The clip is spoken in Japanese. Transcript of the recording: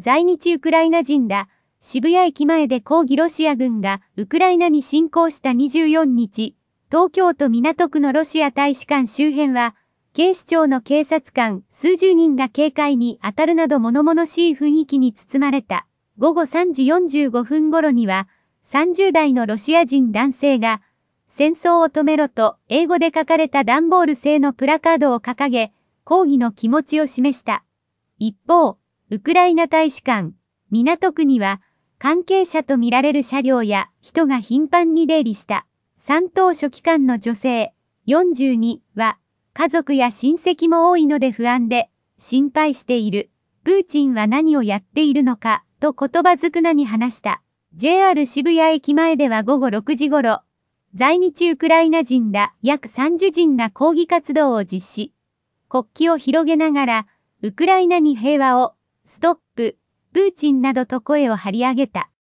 在日ウクライナ人ら、渋谷駅前で抗議ロシア軍がウクライナに侵攻した24日、東京都港区のロシア大使館周辺は、警視庁の警察官数十人が警戒に当たるなど物々しい雰囲気に包まれた。午後3時45分頃には、30代のロシア人男性が、戦争を止めろと英語で書かれた段ボール製のプラカードを掲げ、抗議の気持ちを示した。一方、ウクライナ大使館、港区には、関係者とみられる車両や人が頻繁に出入りした、三等書記官の女性、42は、家族や親戚も多いので不安で、心配している。プーチンは何をやっているのか、と言葉づくなに話した。JR 渋谷駅前では午後6時頃、在日ウクライナ人ら約30人が抗議活動を実施。国旗を広げながら、ウクライナに平和をストップ、プーチンなどと声を張り上げた。